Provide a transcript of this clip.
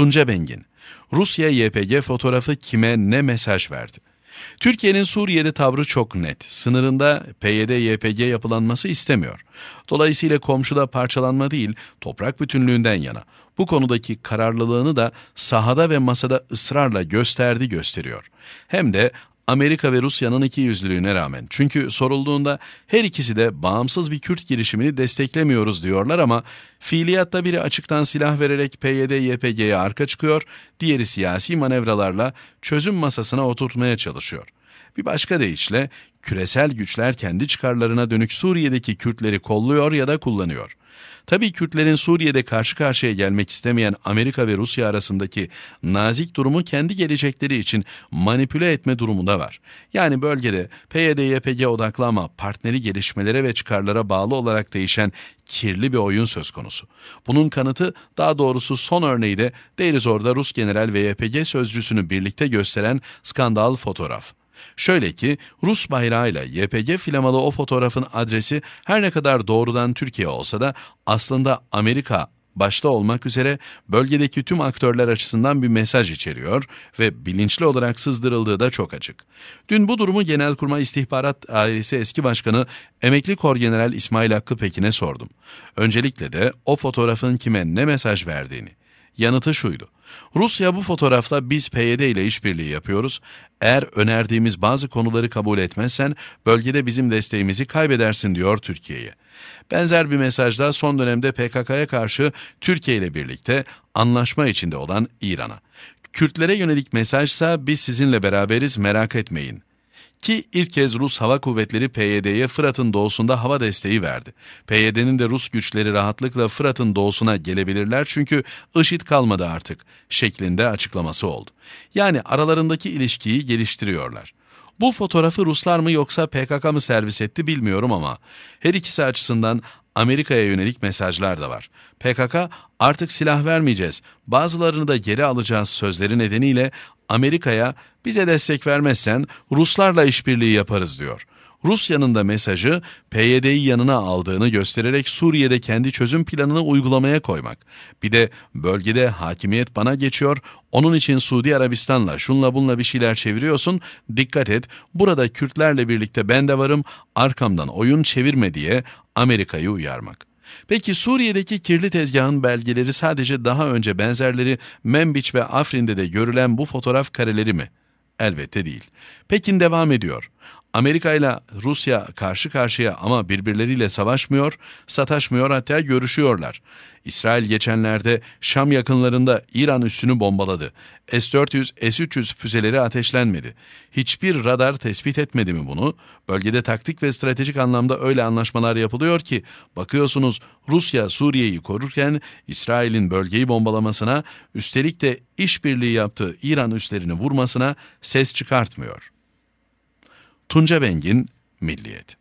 Tunca Bengin, Rusya YPG fotoğrafı kime ne mesaj verdi? Türkiye'nin Suriye'de tavrı çok net. Sınırında PYD-YPG yapılanması istemiyor. Dolayısıyla komşuda parçalanma değil, toprak bütünlüğünden yana. Bu konudaki kararlılığını da sahada ve masada ısrarla gösterdi gösteriyor. Hem de Amerika ve Rusya'nın iki yüzlülüğüne rağmen. Çünkü sorulduğunda her ikisi de bağımsız bir Kürt girişimini desteklemiyoruz diyorlar ama fiiliyatta biri açıktan silah vererek PYD-YPG'ye arka çıkıyor, diğeri siyasi manevralarla çözüm masasına oturtmaya çalışıyor.'' Bir başka deyişle küresel güçler kendi çıkarlarına dönük Suriye'deki Kürtleri kolluyor ya da kullanıyor. Tabii Kürtlerin Suriye'de karşı karşıya gelmek istemeyen Amerika ve Rusya arasındaki nazik durumu kendi gelecekleri için manipüle etme durumu da var. Yani bölgede PYD-YPG odaklı ama partneri gelişmelere ve çıkarlara bağlı olarak değişen kirli bir oyun söz konusu. Bunun kanıtı daha doğrusu son örneği de Derizor'da Rus general ve YPG sözcüsünü birlikte gösteren skandal fotoğraf. Şöyle ki Rus bayrağıyla YPG filamalı o fotoğrafın adresi her ne kadar doğrudan Türkiye olsa da aslında Amerika başta olmak üzere bölgedeki tüm aktörler açısından bir mesaj içeriyor ve bilinçli olarak sızdırıldığı da çok açık. Dün bu durumu Genelkurmay İstihbarat Ailesi eski başkanı emekli Kor General İsmail Hakkı Pekin'e sordum. Öncelikle de o fotoğrafın kime ne mesaj verdiğini. Yanıtı şuydu. Rusya bu fotoğrafta biz PYD ile işbirliği yapıyoruz. Eğer önerdiğimiz bazı konuları kabul etmezsen bölgede bizim desteğimizi kaybedersin diyor Türkiye'ye. Benzer bir mesajda son dönemde PKK'ya karşı Türkiye ile birlikte anlaşma içinde olan İran'a. Kürtlere yönelik mesajsa biz sizinle beraberiz merak etmeyin. Ki ilk kez Rus Hava Kuvvetleri PYD'ye Fırat'ın doğusunda hava desteği verdi. PYD'nin de Rus güçleri rahatlıkla Fırat'ın doğusuna gelebilirler çünkü IŞİD kalmadı artık şeklinde açıklaması oldu. Yani aralarındaki ilişkiyi geliştiriyorlar. Bu fotoğrafı Ruslar mı yoksa PKK mı servis etti bilmiyorum ama her ikisi açısından Amerika'ya yönelik mesajlar da var. PKK artık silah vermeyeceğiz, bazılarını da geri alacağız sözleri nedeniyle Amerika'ya bize destek vermezsen Ruslarla işbirliği yaparız diyor. Rusya'nın da mesajı PYD'yi yanına aldığını göstererek Suriye'de kendi çözüm planını uygulamaya koymak. Bir de bölgede hakimiyet bana geçiyor, onun için Suudi Arabistan'la şunla bunla bir şeyler çeviriyorsun, dikkat et, burada Kürtlerle birlikte ben de varım, arkamdan oyun çevirme diye Amerika'yı uyarmak. Peki Suriye'deki kirli tezgahın belgeleri sadece daha önce benzerleri Membiç ve Afrin'de de görülen bu fotoğraf kareleri mi? Elbette değil. Pekin devam ediyor. Amerika ile Rusya karşı karşıya ama birbirleriyle savaşmıyor, sataşmıyor hatta görüşüyorlar. İsrail geçenlerde Şam yakınlarında İran üssünü bombaladı. S-400, S-300 füzeleri ateşlenmedi. Hiçbir radar tespit etmedi mi bunu? Bölgede taktik ve stratejik anlamda öyle anlaşmalar yapılıyor ki bakıyorsunuz Rusya Suriye'yi korurken İsrail'in bölgeyi bombalamasına, üstelik de işbirliği yaptığı İran üslerini vurmasına ses çıkartmıyor.'' Tunca Bengin, Milliyet